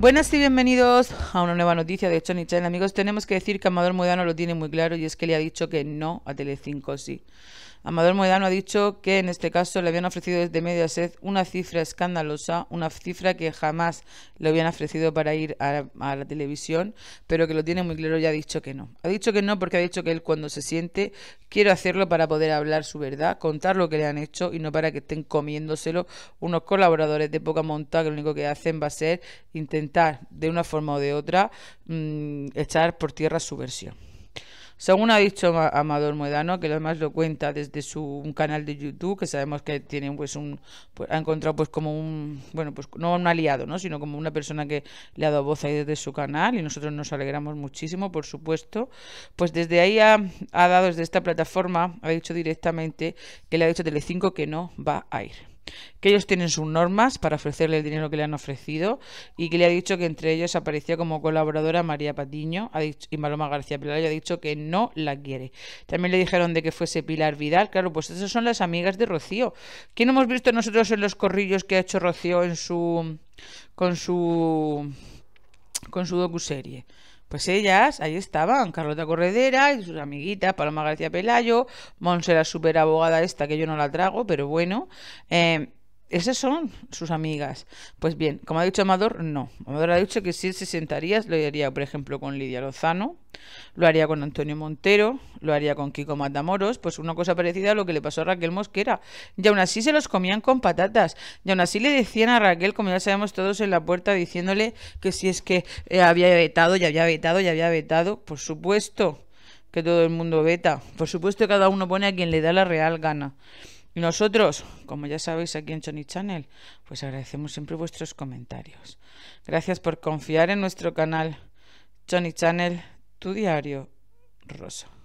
Buenas y bienvenidos a una nueva noticia de Chony Channel. Amigos, tenemos que decir que Amador Mudano lo tiene muy claro y es que le ha dicho que no a Telecinco sí. Amador Moedano ha dicho que en este caso le habían ofrecido desde Mediaset una cifra escandalosa, una cifra que jamás le habían ofrecido para ir a, la televisión, pero que lo tiene muy claro y ha dicho que no. Ha dicho que no porque ha dicho que él cuando se siente quiere hacerlo para poder hablar su verdad, contar lo que le han hecho y no para que estén comiéndoselo unos colaboradores de poca monta que lo único que hacen va a ser intentar de una forma o de otra mm, echar por tierra su versión. Según ha dicho Amador Muedano, que además lo cuenta desde su canal de YouTube, que sabemos que tiene pues un pues, ha encontrado pues como un bueno, pues no un aliado, ¿no? sino como una persona que le ha dado voz ahí desde su canal y nosotros nos alegramos muchísimo, por supuesto. Pues desde ahí ha, ha dado desde esta plataforma ha dicho directamente que le ha dicho Telecinco que no va a ir que ellos tienen sus normas para ofrecerle el dinero que le han ofrecido y que le ha dicho que entre ellos aparecía como colaboradora María Patiño y Maloma García Pilar y ha dicho que no la quiere. También le dijeron de que fuese Pilar Vidal, claro, pues esas son las amigas de Rocío. ¿Quién hemos visto nosotros en los corrillos que ha hecho Rocío en su con su con su docuserie. Pues ellas, ahí estaban, Carlota Corredera y sus amiguitas, Paloma García Pelayo, era super abogada esta, que yo no la trago, pero bueno, eh, esas son sus amigas. Pues bien, como ha dicho Amador, no. Amador ha dicho que si se sentaría, lo haría, por ejemplo, con Lidia Lozano, lo haría con Antonio Montero, lo haría con Kiko Matamoros, pues una cosa parecida a lo que le pasó a Raquel Mosquera. Y aún así se los comían con patatas. Y aún así le decían a Raquel, como ya sabemos todos en la puerta, diciéndole que si es que eh, había vetado, y había vetado, y había vetado. Por supuesto que todo el mundo veta. Por supuesto que cada uno pone a quien le da la real gana. Y nosotros, como ya sabéis aquí en Johnny Channel, pues agradecemos siempre vuestros comentarios. Gracias por confiar en nuestro canal Johnny Channel, tu diario rosa.